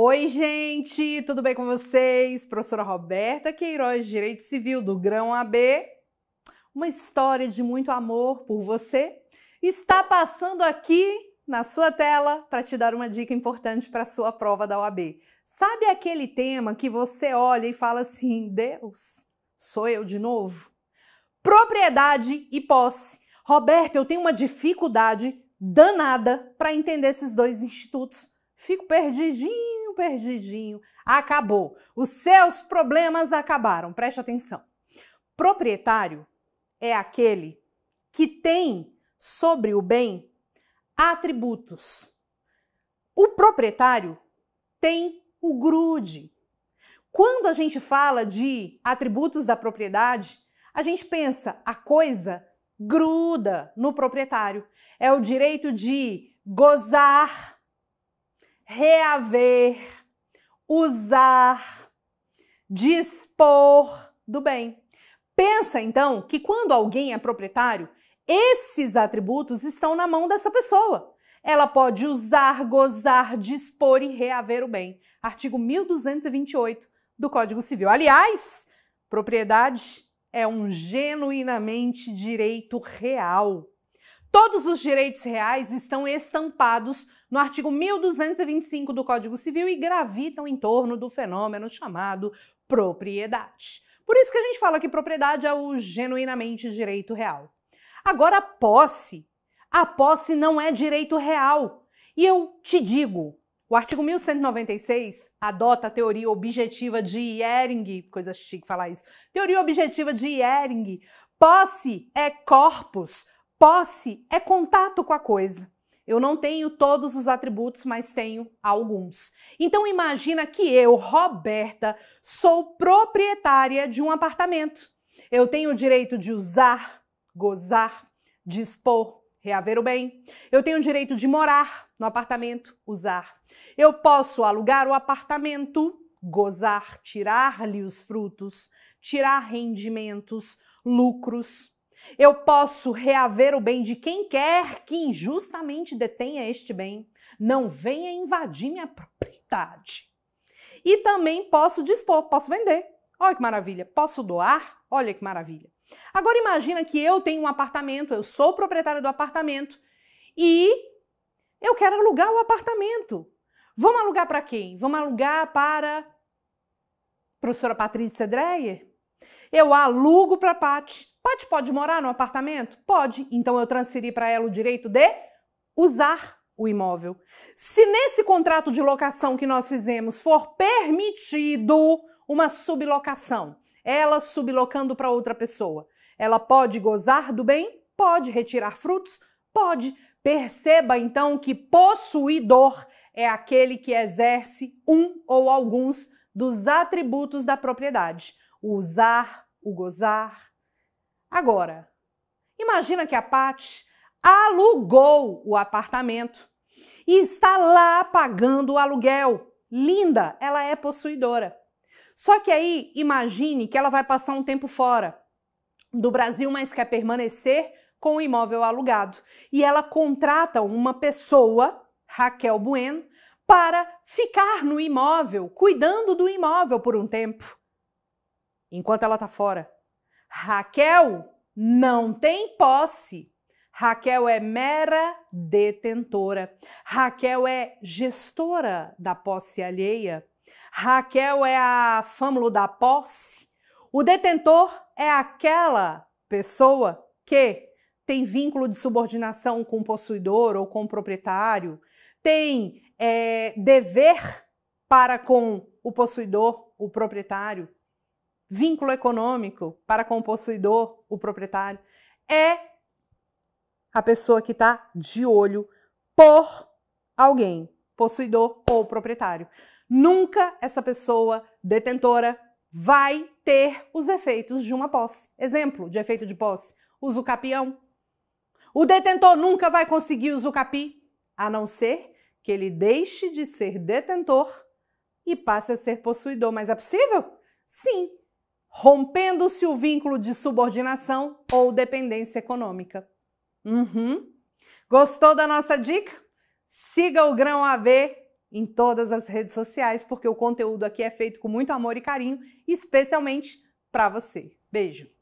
Oi, gente, tudo bem com vocês? Professora Roberta Queiroz, Direito Civil do Grão AB. Uma história de muito amor por você está passando aqui na sua tela para te dar uma dica importante para a sua prova da OAB. Sabe aquele tema que você olha e fala assim: Deus, sou eu de novo? Propriedade e posse. Roberta, eu tenho uma dificuldade danada para entender esses dois institutos. Fico perdidinho perdidinho acabou. Os seus problemas acabaram. Preste atenção. Proprietário é aquele que tem sobre o bem atributos. O proprietário tem o grude. Quando a gente fala de atributos da propriedade, a gente pensa a coisa gruda no proprietário. É o direito de gozar, reaver, usar, dispor do bem. Pensa então que quando alguém é proprietário, esses atributos estão na mão dessa pessoa. Ela pode usar, gozar, dispor e reaver o bem. Artigo 1228 do Código Civil. Aliás, propriedade é um genuinamente direito real. Todos os direitos reais estão estampados no artigo 1225 do Código Civil e gravitam em torno do fenômeno chamado propriedade. Por isso que a gente fala que propriedade é o genuinamente direito real. Agora, a posse. A posse não é direito real. E eu te digo, o artigo 1196 adota a teoria objetiva de Ehring, coisa chique falar isso, teoria objetiva de Ehring. Posse é corpus, Posse é contato com a coisa. Eu não tenho todos os atributos, mas tenho alguns. Então imagina que eu, Roberta, sou proprietária de um apartamento. Eu tenho o direito de usar, gozar, dispor, reaver o bem. Eu tenho o direito de morar no apartamento, usar. Eu posso alugar o apartamento, gozar, tirar-lhe os frutos, tirar rendimentos, lucros. Eu posso reaver o bem de quem quer que injustamente detenha este bem. Não venha invadir minha propriedade. E também posso dispor, posso vender. Olha que maravilha. Posso doar? Olha que maravilha. Agora imagina que eu tenho um apartamento, eu sou proprietária do apartamento e eu quero alugar o apartamento. Vamos alugar para quem? Vamos alugar para professora Patrícia Dreyer? Eu alugo para a Paty. Paty pode morar no apartamento? Pode. Então eu transferi para ela o direito de usar o imóvel. Se nesse contrato de locação que nós fizemos for permitido uma sublocação, ela sublocando para outra pessoa, ela pode gozar do bem? Pode. Retirar frutos? Pode. Perceba então que possuidor é aquele que exerce um ou alguns dos atributos da propriedade: o usar, o gozar, Agora, imagina que a Pat alugou o apartamento e está lá pagando o aluguel. Linda, ela é possuidora. Só que aí, imagine que ela vai passar um tempo fora do Brasil, mas quer permanecer com o imóvel alugado. E ela contrata uma pessoa, Raquel Bueno, para ficar no imóvel, cuidando do imóvel por um tempo, enquanto ela está fora. Raquel não tem posse. Raquel é mera detentora. Raquel é gestora da posse alheia. Raquel é a fâmula da posse. O detentor é aquela pessoa que tem vínculo de subordinação com o possuidor ou com o proprietário, tem é, dever para com o possuidor, o proprietário, vínculo econômico para com o possuidor, o proprietário, é a pessoa que está de olho por alguém, possuidor ou proprietário. Nunca essa pessoa detentora vai ter os efeitos de uma posse. Exemplo de efeito de posse: uso capião. O detentor nunca vai conseguir capi, a não ser que ele deixe de ser detentor e passe a ser possuidor. Mas é possível? Sim, rompendo-se o vínculo de subordinação ou dependência econômica. Uhum. Gostou da nossa dica? Siga o Grão AV em todas as redes sociais, porque o conteúdo aqui é feito com muito amor e carinho, especialmente para você. Beijo!